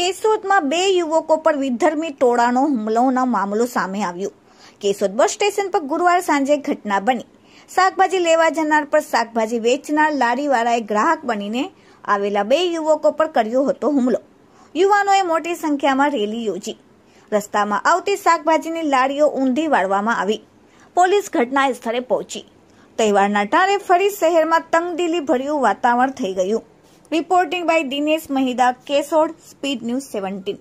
કેશોદમાં બે યુવકો પર વિધર્મી ટોળાનો હુમલોનો મામલો સામે આવ્યો કેશોદ બસ સ્ટેશન પર ગુરુવાર સાંજે ઘટના બની શાકભાજી લેવા જનાર પર શાકભાજી વેચનાર લારીવાળાએ ગ્રાહક બનીને આવેલા બે યુવકો પર કર્યો હતો હુમલો યુવાનોએ મોટી સંખ્યામાં રેલી યોજી રસ્તામાં આવતી શાકભાજીની લારીઓ ઊંધી વાળવામાં આવી પોલીસ ઘટના સ્થળે પહોંચી તહેવારના ટાળે ફરી શહેરમાં તંગદિલી ભર્યું વાતાવરણ થઈ ગયું reporting by Dinesh Mahida Keshod speed news 17